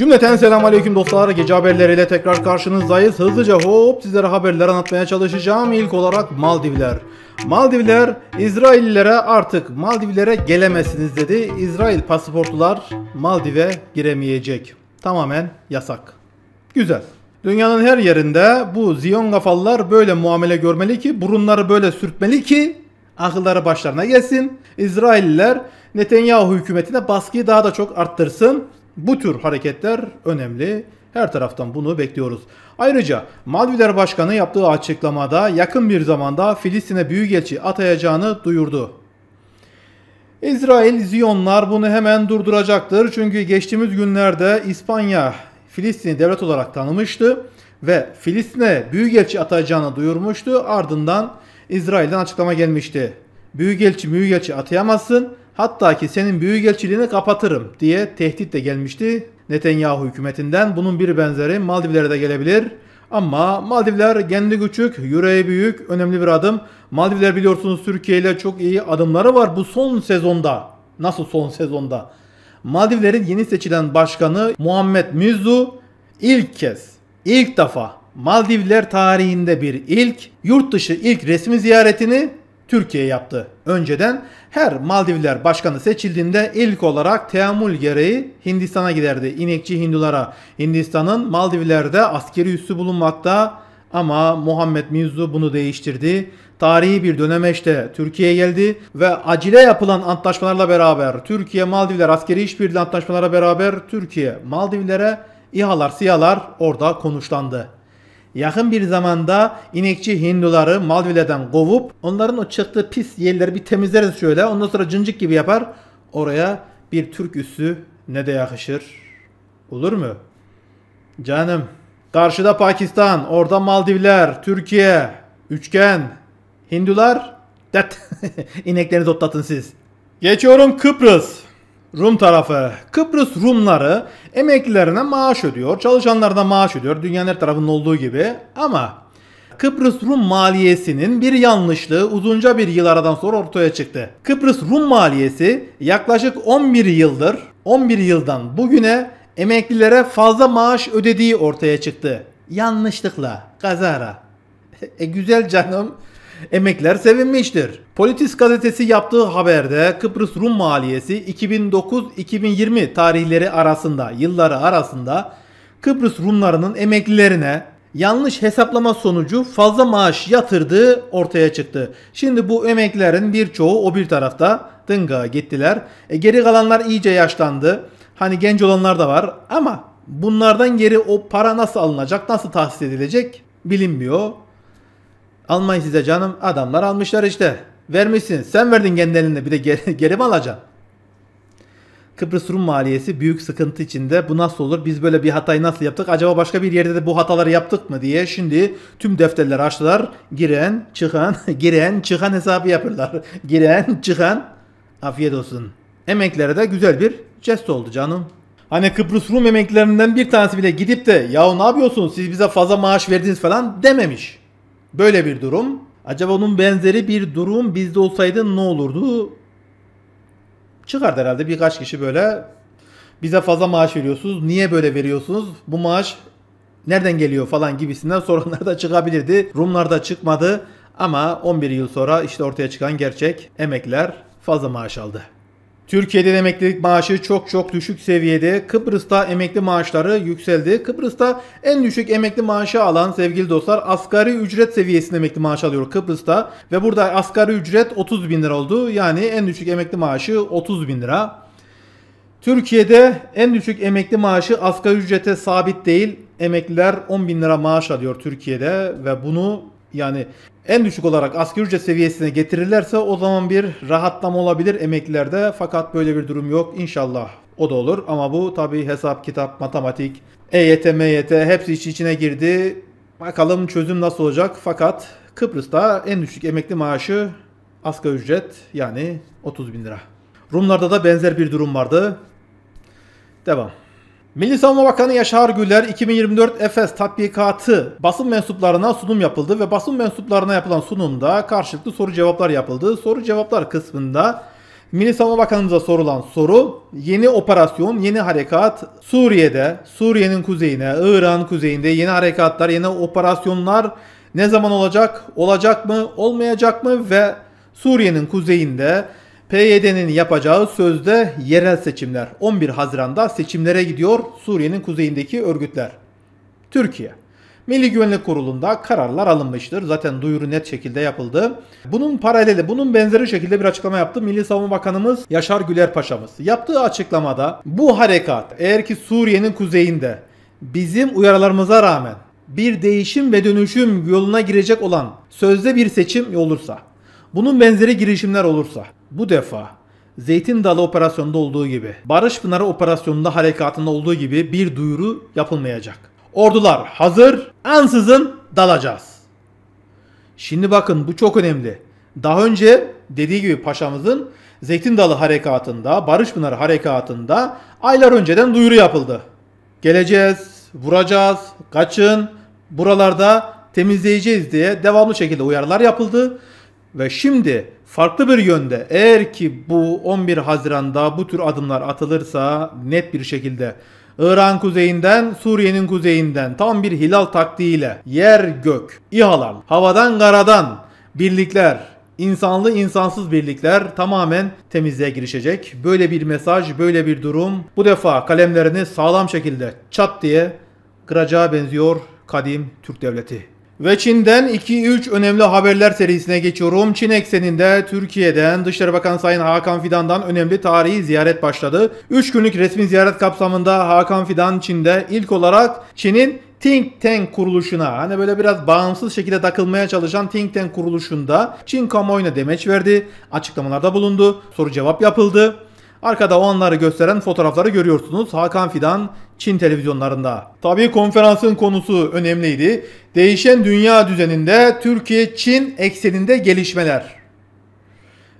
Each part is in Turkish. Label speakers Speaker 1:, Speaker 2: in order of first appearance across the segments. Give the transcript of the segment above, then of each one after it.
Speaker 1: Cümleten selam aleyküm dostlar. Gece haberleriyle tekrar karşınızdayız. Hızlıca hop sizlere haberler anlatmaya çalışacağım. İlk olarak Maldivler. Maldivler İsraillilere artık Maldivlere gelemezsiniz dedi. İsrail pasaportlular Maldiv'e giremeyecek. Tamamen yasak. Güzel. Dünyanın her yerinde bu ziyon kafalılar böyle muamele görmeli ki burunları böyle sürtmeli ki akılları başlarına gelsin. İsrailliler Netanyahu hükümetine baskıyı daha da çok arttırsın bu tür hareketler önemli. Her taraftan bunu bekliyoruz. Ayrıca Maldivler Başkanı yaptığı açıklamada yakın bir zamanda Filistin'e büyükelçi atayacağını duyurdu. İsrail Ziyonlar bunu hemen durduracaktır. Çünkü geçtiğimiz günlerde İspanya Filistin'i devlet olarak tanımıştı ve Filistin'e büyükelçi atayacağını duyurmuştu. Ardından İsrail'den açıklama gelmişti. Büyükelçi büyükelçi atayamazsın hatta ki senin büyügelçiliğini kapatırım diye tehdit de gelmişti Netanyahu hükümetinden. Bunun bir benzeri Maldivlere de gelebilir. Ama Maldivler kendi küçük, yüreği büyük, önemli bir adım. Maldivler biliyorsunuz Türkiye ile çok iyi adımları var bu son sezonda. Nasıl son sezonda? Maldivlerin yeni seçilen başkanı Muhammed Mizu ilk kez, ilk defa Maldivler tarihinde bir ilk, yurt dışı ilk resmi ziyaretini Türkiye yaptı. Önceden her Maldivler başkanı seçildiğinde ilk olarak teamül gereği Hindistan'a giderdi. İnekçi Hindulara. Hindistan'ın Maldivler'de askeri üssü bulunmakta ama Muhammed Mizu bunu değiştirdi. Tarihi bir dönemeçte Türkiye'ye geldi ve acile yapılan antlaşmalarla beraber Türkiye Maldivler askeri işbirliği antlaşmalara beraber Türkiye Maldivlere İHA'lar, SİHA'lar orada konuşlandı. Yakın bir zamanda inekçi Hinduları Malvile'den kovup onların o çıktığı pis yerleri bir temizleriz şöyle. Ondan sonra cıncık gibi yapar. Oraya bir Türk üssü ne de yakışır. Olur mu? Canım. Karşıda Pakistan, orada Maldivler, Türkiye, üçgen, Hindular, det. İneklerinizi otlatın siz. Geçiyorum Kıbrıs. Rum tarafı Kıbrıs Rumları emeklilerine maaş ödüyor, çalışanlarına maaş ödüyor dünyanın her tarafında olduğu gibi ama Kıbrıs Rum maliyesinin bir yanlışlığı uzunca bir yıl aradan sonra ortaya çıktı. Kıbrıs Rum maliyesi yaklaşık 11 yıldır 11 yıldan bugüne emeklilere fazla maaş ödediği ortaya çıktı. Yanlışlıkla, kazara. e güzel canım. Emekler sevinmiştir. Politis gazetesi yaptığı haberde Kıbrıs Rum maliyesi 2009-2020 tarihleri arasında, yılları arasında Kıbrıs Rumlarının emeklilerine yanlış hesaplama sonucu fazla maaş yatırdığı ortaya çıktı. Şimdi bu emeklilerin birçoğu o bir tarafta dınga gittiler. E, geri kalanlar iyice yaşlandı. Hani genç olanlar da var ama bunlardan geri o para nasıl alınacak, nasıl tahsis edilecek bilinmiyor. Almayın size canım. Adamlar almışlar işte. Vermişsin. Sen verdin kendi Bir de geri, geri mi alacaksın? Kıbrıs Rum maliyesi büyük sıkıntı içinde. Bu nasıl olur? Biz böyle bir hatayı nasıl yaptık? Acaba başka bir yerde de bu hataları yaptık mı diye şimdi tüm defterleri açtılar. Giren, çıkan, giren, çıkan hesabı yapırlar. giren, çıkan. Afiyet olsun. Emeklere de güzel bir jest oldu canım. Hani Kıbrıs Rum emeklerinden bir tanesi bile gidip de ya ne yapıyorsun? siz bize fazla maaş verdiniz falan dememiş. Böyle bir durum. Acaba onun benzeri bir durum bizde olsaydı ne olurdu? Çıkardı herhalde birkaç kişi böyle bize fazla maaş veriyorsunuz. Niye böyle veriyorsunuz? Bu maaş nereden geliyor falan gibisinden soranlar da çıkabilirdi. Rumlar da çıkmadı ama 11 yıl sonra işte ortaya çıkan gerçek emekler fazla maaş aldı. Türkiye'de emeklilik maaşı çok çok düşük seviyede. Kıbrıs'ta emekli maaşları yükseldi. Kıbrıs'ta en düşük emekli maaşı alan sevgili dostlar asgari ücret seviyesinde emekli maaş alıyor Kıbrıs'ta. Ve burada asgari ücret 30 bin lira oldu. Yani en düşük emekli maaşı 30 bin lira. Türkiye'de en düşük emekli maaşı asgari ücrete sabit değil. Emekliler 10 bin lira maaş alıyor Türkiye'de ve bunu yani en düşük olarak asgari ücret seviyesine getirirlerse o zaman bir rahatlama olabilir emeklilerde. Fakat böyle bir durum yok. İnşallah o da olur. Ama bu tabi hesap, kitap, matematik, EYT, MYT hepsi iç içine girdi. Bakalım çözüm nasıl olacak. Fakat Kıbrıs'ta en düşük emekli maaşı asgari ücret yani 30 bin lira. Rumlarda da benzer bir durum vardı. Devam. Milli Savunma Bakanı Yaşar Güler 2024 Efes tatbikatı basın mensuplarına sunum yapıldı ve basın mensuplarına yapılan sunumda karşılıklı soru cevaplar yapıldı. Soru cevaplar kısmında Milli Savunma Bakanımıza sorulan soru yeni operasyon, yeni harekat Suriye'de, Suriye'nin kuzeyine, İran kuzeyinde yeni harekatlar, yeni operasyonlar ne zaman olacak, olacak mı, olmayacak mı ve Suriye'nin kuzeyinde PYD'nin yapacağı sözde yerel seçimler. 11 Haziran'da seçimlere gidiyor Suriye'nin kuzeyindeki örgütler. Türkiye. Milli Güvenlik Kurulu'nda kararlar alınmıştır. Zaten duyuru net şekilde yapıldı. Bunun paraleli, bunun benzeri şekilde bir açıklama yaptı Milli Savunma Bakanımız Yaşar Güler Paşa'mız. Yaptığı açıklamada bu harekat eğer ki Suriye'nin kuzeyinde bizim uyarılarımıza rağmen bir değişim ve dönüşüm yoluna girecek olan sözde bir seçim olursa, bunun benzeri girişimler olursa bu defa Zeytin Dalı operasyonunda olduğu gibi, Barış Pınarı operasyonunda harekatında olduğu gibi bir duyuru yapılmayacak. Ordular hazır, ansızın dalacağız. Şimdi bakın bu çok önemli. Daha önce dediği gibi paşamızın Zeytin Dalı harekatında, Barış Pınarı harekatında aylar önceden duyuru yapıldı. Geleceğiz, vuracağız, kaçın, buralarda temizleyeceğiz diye devamlı şekilde uyarılar yapıldı. Ve şimdi farklı bir yönde eğer ki bu 11 Haziran'da bu tür adımlar atılırsa net bir şekilde İran kuzeyinden, Suriye'nin kuzeyinden tam bir hilal taktiğiyle yer gök, İHA'lar, havadan karadan birlikler, insanlı insansız birlikler tamamen temizliğe girişecek. Böyle bir mesaj, böyle bir durum bu defa kalemlerini sağlam şekilde çat diye kıracağı benziyor kadim Türk devleti. Ve Çin'den 2-3 önemli haberler serisine geçiyorum. Çin ekseninde Türkiye'den Dışişleri Bakanı Sayın Hakan Fidan'dan önemli tarihi ziyaret başladı. 3 günlük resmi ziyaret kapsamında Hakan Fidan Çin'de ilk olarak Çin'in think tank kuruluşuna hani böyle biraz bağımsız şekilde takılmaya çalışan think tank kuruluşunda Çin kamuoyuna demeç verdi. Açıklamalarda bulundu. Soru cevap yapıldı. Arkada o anları gösteren fotoğrafları görüyorsunuz. Hakan Fidan Çin televizyonlarında. Tabi konferansın konusu önemliydi. Değişen dünya düzeninde Türkiye-Çin ekseninde gelişmeler.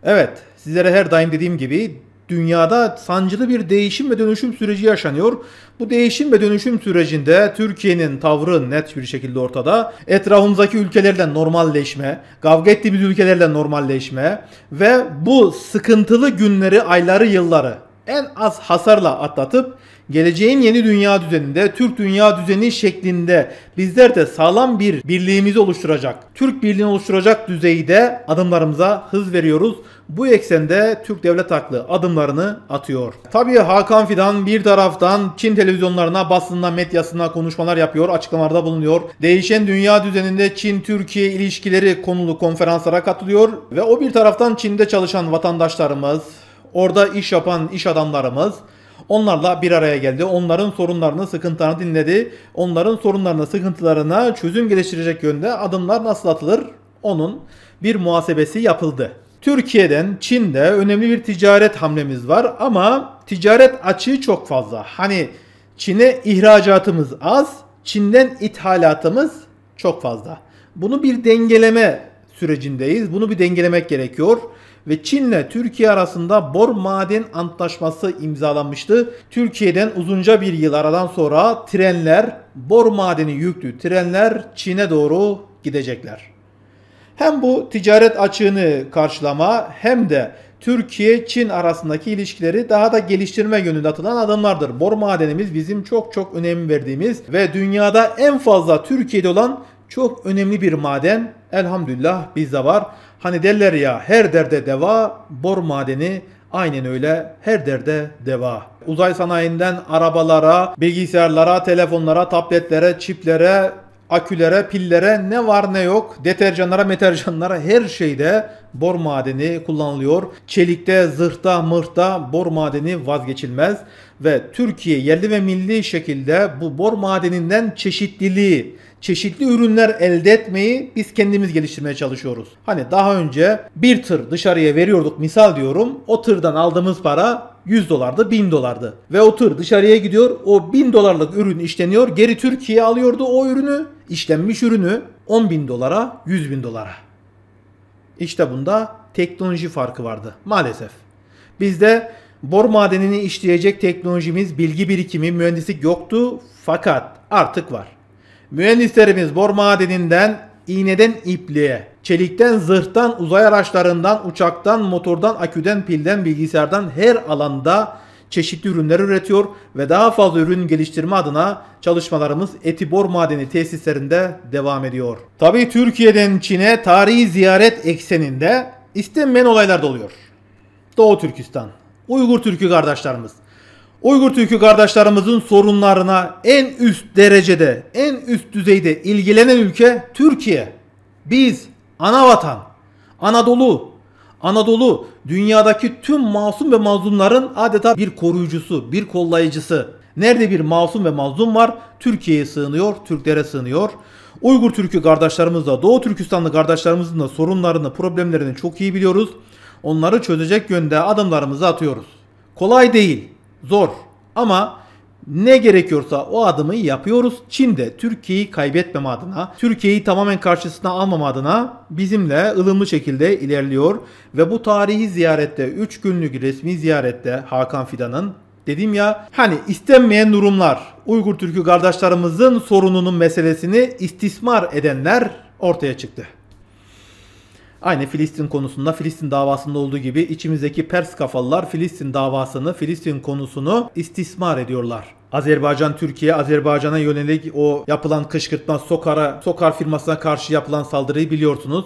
Speaker 1: Evet sizlere her daim dediğim gibi dünyada sancılı bir değişim ve dönüşüm süreci yaşanıyor. Bu değişim ve dönüşüm sürecinde Türkiye'nin tavrı net bir şekilde ortada. Etrafımızdaki ülkelerle normalleşme, kavga ettiğimiz ülkelerle normalleşme ve bu sıkıntılı günleri, ayları, yılları en az hasarla atlatıp Geleceğin yeni dünya düzeninde Türk dünya düzeni şeklinde bizler de sağlam bir birliğimizi oluşturacak, Türk birliğini oluşturacak düzeyde adımlarımıza hız veriyoruz. Bu eksende Türk Devlet Aklı adımlarını atıyor. Tabii Hakan Fidan bir taraftan Çin televizyonlarına, basınına, medyasına konuşmalar yapıyor, açıklamalarda bulunuyor. Değişen dünya düzeninde Çin-Türkiye ilişkileri konulu konferanslara katılıyor ve o bir taraftan Çin'de çalışan vatandaşlarımız, orada iş yapan iş adamlarımız Onlarla bir araya geldi. Onların sorunlarını, sıkıntılarını dinledi. Onların sorunlarına, sıkıntılarına çözüm geliştirecek yönde adımlar nasıl atılır? Onun bir muhasebesi yapıldı. Türkiye'den Çin'de önemli bir ticaret hamlemiz var ama ticaret açığı çok fazla. Hani Çin'e ihracatımız az, Çin'den ithalatımız çok fazla. Bunu bir dengeleme sürecindeyiz. Bunu bir dengelemek gerekiyor ve Çin'le Türkiye arasında bor maden antlaşması imzalanmıştı. Türkiye'den uzunca bir yıl aradan sonra trenler, bor madeni yüklü trenler Çin'e doğru gidecekler. Hem bu ticaret açığını karşılama hem de Türkiye-Çin arasındaki ilişkileri daha da geliştirme yönünde atılan adımlardır. Bor madenimiz bizim çok çok önem verdiğimiz ve dünyada en fazla Türkiye'de olan çok önemli bir maden elhamdülillah bizde var. Hani derler ya her derde deva bor madeni Aynen öyle her derde deva. Uzay sanayinden arabalara, bilgisayarlara, telefonlara, tabletlere, çiplere, akülere, pillere ne var ne yok. Deterjanlara, meterjanlara her şeyde bor madeni kullanılıyor. Çelikte, zırhta, mırhta bor madeni vazgeçilmez. Ve Türkiye yerli ve milli şekilde bu bor madeninden çeşitliliği çeşitli ürünler elde etmeyi biz kendimiz geliştirmeye çalışıyoruz. Hani daha önce bir tır dışarıya veriyorduk misal diyorum. O tırdan aldığımız para 100 dolardı 1000 dolardı. Ve o tır dışarıya gidiyor o 1000 dolarlık ürün işleniyor geri Türkiye alıyordu o ürünü işlenmiş ürünü 10 bin dolara 100 bin dolara. İşte bunda teknoloji farkı vardı maalesef. Bizde bor madenini işleyecek teknolojimiz, bilgi birikimi, mühendislik yoktu fakat artık var. Mühendislerimiz bor madeninden iğneden ipliğe, çelikten zırhtan uzay araçlarından uçaktan motordan aküden pilden bilgisayardan her alanda çeşitli ürünler üretiyor ve daha fazla ürün geliştirme adına çalışmalarımız Etibor Madeni tesislerinde devam ediyor. Tabii Türkiye'den Çin'e tarihi ziyaret ekseninde istenmeyen olaylar da oluyor. Doğu Türkistan, Uygur Türkü kardeşlerimiz. Uygur Türk'ü kardeşlerimizin sorunlarına en üst derecede, en üst düzeyde ilgilenen ülke Türkiye. Biz, ana vatan, Anadolu, Anadolu dünyadaki tüm masum ve mazlumların adeta bir koruyucusu, bir kollayıcısı. Nerede bir masum ve mazlum var? Türkiye'ye sığınıyor, Türklere sığınıyor. Uygur Türk'ü kardeşlerimizle, Doğu Türkistanlı kardeşlerimizin de sorunlarını, problemlerini çok iyi biliyoruz. Onları çözecek yönde adımlarımızı atıyoruz. Kolay değil zor ama ne gerekiyorsa o adımı yapıyoruz. Çin de Türkiye'yi kaybetmeme adına, Türkiye'yi tamamen karşısına almama adına bizimle ılımlı şekilde ilerliyor. Ve bu tarihi ziyarette, 3 günlük resmi ziyarette Hakan Fidan'ın dedim ya hani istenmeyen durumlar, Uygur Türk'ü kardeşlerimizin sorununun meselesini istismar edenler ortaya çıktı. Aynı Filistin konusunda Filistin davasında olduğu gibi içimizdeki Pers kafalılar Filistin davasını, Filistin konusunu istismar ediyorlar. Azerbaycan Türkiye Azerbaycan'a yönelik o yapılan kışkırtma Sokar'a Sokar firmasına karşı yapılan saldırıyı biliyorsunuz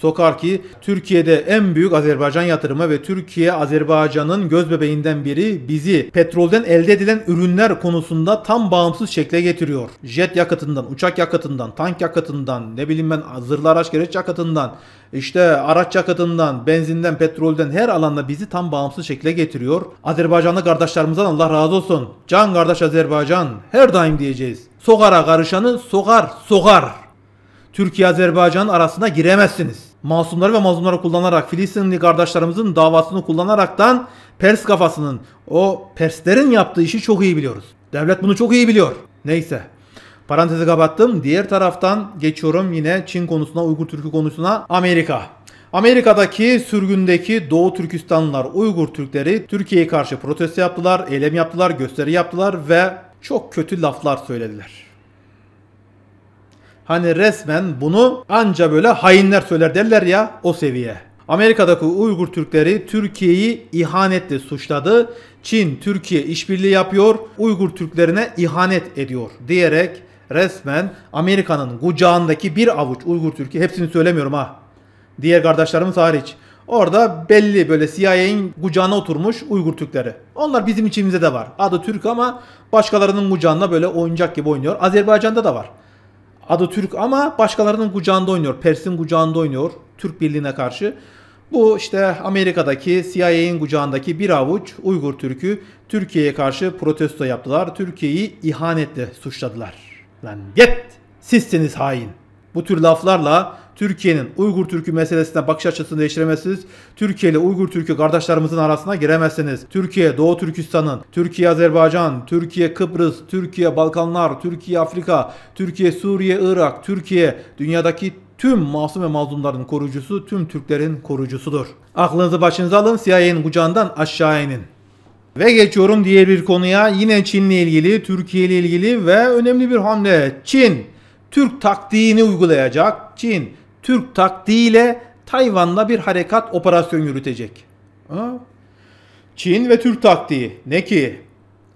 Speaker 1: sokar ki Türkiye'de en büyük Azerbaycan yatırımı ve Türkiye Azerbaycan'ın gözbebeğinden biri bizi petrolden elde edilen ürünler konusunda tam bağımsız şekle getiriyor. Jet yakıtından, uçak yakıtından, tank yakıtından, ne bileyim ben zırhlı araç gereç yakıtından, işte araç yakıtından, benzinden, petrolden her alanda bizi tam bağımsız şekle getiriyor. Azerbaycanlı kardeşlerimizden Allah razı olsun. Can kardeş Azerbaycan her daim diyeceğiz. Sokara karışanı sokar sokar. Türkiye Azerbaycan arasına giremezsiniz masumları ve mazlumları kullanarak Filistinli kardeşlerimizin davasını kullanaraktan Pers kafasının o Perslerin yaptığı işi çok iyi biliyoruz. Devlet bunu çok iyi biliyor. Neyse. Parantezi kapattım. Diğer taraftan geçiyorum yine Çin konusuna, Uygur Türkü konusuna. Amerika. Amerika'daki sürgündeki Doğu Türkistanlılar, Uygur Türkleri Türkiye'ye karşı protesto yaptılar, eylem yaptılar, gösteri yaptılar ve çok kötü laflar söylediler. Hani resmen bunu anca böyle hainler söyler derler ya o seviye. Amerika'daki Uygur Türkleri Türkiye'yi ihanetle suçladı. Çin Türkiye işbirliği yapıyor, Uygur Türklerine ihanet ediyor diyerek resmen Amerika'nın kucağındaki bir avuç Uygur Türkiye hepsini söylemiyorum ha. Diğer kardeşlerimiz hariç. Orada belli böyle CIA'nin kucağına oturmuş Uygur Türkleri. Onlar bizim içimizde de var. Adı Türk ama başkalarının kucağında böyle oyuncak gibi oynuyor. Azerbaycan'da da var. Adı Türk ama başkalarının kucağında oynuyor. Pers'in kucağında oynuyor. Türk Birliği'ne karşı. Bu işte Amerika'daki CIA'nin kucağındaki bir avuç Uygur Türk'ü Türkiye'ye karşı protesto yaptılar. Türkiye'yi ihanetle suçladılar. Lan git sizsiniz hain. Bu tür laflarla Türkiye'nin Uygur Türk'ü meselesine bakış açısını değiştiremezsiniz. Türkiye ile Uygur Türk'ü kardeşlerimizin arasına giremezsiniz. Türkiye, Doğu Türkistan'ın, Türkiye Azerbaycan, Türkiye Kıbrıs, Türkiye Balkanlar, Türkiye Afrika, Türkiye Suriye, Irak, Türkiye dünyadaki tüm masum ve mazlumların koruyucusu, tüm Türklerin koruyucusudur. Aklınızı başınıza alın, CIA'nin kucağından aşağı inin. Ve geçiyorum diğer bir konuya. Yine Çin'le ilgili, Türkiye ilgili ve önemli bir hamle. Çin, Türk taktiğini uygulayacak. Çin, Türk taktiğiyle Tayvan'la bir harekat operasyon yürütecek. Ha? Çin ve Türk taktiği ne ki?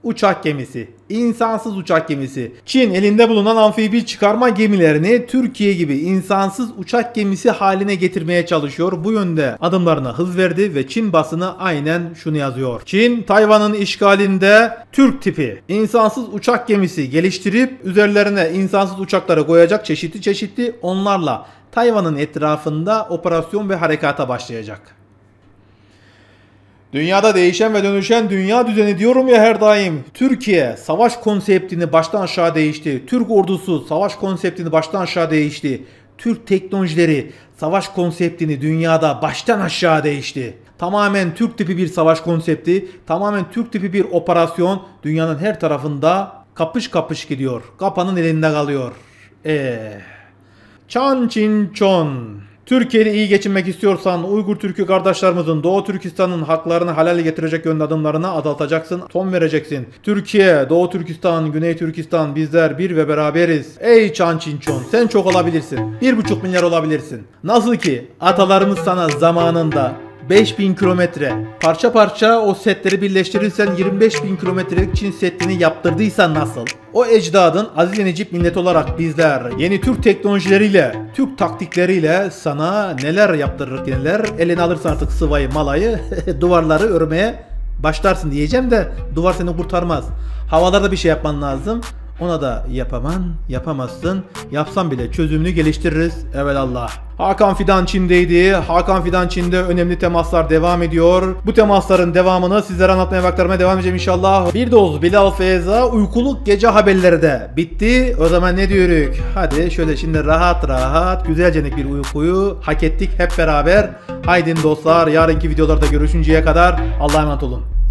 Speaker 1: Uçak gemisi, insansız uçak gemisi. Çin elinde bulunan amfibi çıkarma gemilerini Türkiye gibi insansız uçak gemisi haline getirmeye çalışıyor. Bu yönde adımlarına hız verdi ve Çin basını aynen şunu yazıyor. Çin Tayvan'ın işgalinde Türk tipi insansız uçak gemisi geliştirip üzerlerine insansız uçakları koyacak çeşitli çeşitli onlarla Tayvan'ın etrafında operasyon ve harekata başlayacak. Dünyada değişen ve dönüşen dünya düzeni diyorum ya her daim. Türkiye savaş konseptini baştan aşağı değişti. Türk ordusu savaş konseptini baştan aşağı değişti. Türk teknolojileri savaş konseptini dünyada baştan aşağı değişti. Tamamen Türk tipi bir savaş konsepti, tamamen Türk tipi bir operasyon dünyanın her tarafında kapış kapış gidiyor. Kapanın elinde kalıyor. Eee... Eh. Çan Çin Çon. Türkiye'de iyi geçinmek istiyorsan Uygur Türk'ü kardeşlerimizin Doğu Türkistan'ın haklarını halal getirecek yönlü adımlarını azaltacaksın, son vereceksin. Türkiye, Doğu Türkistan, Güney Türkistan bizler bir ve beraberiz. Ey Çan Çin Çon sen çok olabilirsin. Bir buçuk milyar olabilirsin. Nasıl ki atalarımız sana zamanında 5000 kilometre. Parça parça o setleri birleştirirsen 25 bin kilometrelik Çin setini yaptırdıysan nasıl? O ecdadın aziz Necip millet olarak bizler yeni Türk teknolojileriyle, Türk taktikleriyle sana neler yaptırırız neler. Elini alırsın artık sıvayı, malayı, duvarları örmeye başlarsın diyeceğim de duvar seni kurtarmaz. Havalarda bir şey yapman lazım. Ona da yapaman yapamazsın. Yapsam bile çözümünü geliştiririz evelallah. Hakan Fidan Çin'deydi. Hakan Fidan Çin'de önemli temaslar devam ediyor. Bu temasların devamını sizlere anlatmaya ve aktarmaya devam edeceğim inşallah. Bir doz Bilal Feyza uykuluk gece haberleri de bitti. O zaman ne diyoruz? Hadi şöyle şimdi rahat rahat güzelce bir uykuyu hak ettik hep beraber. Haydin dostlar yarınki videolarda görüşünceye kadar Allah'a emanet olun.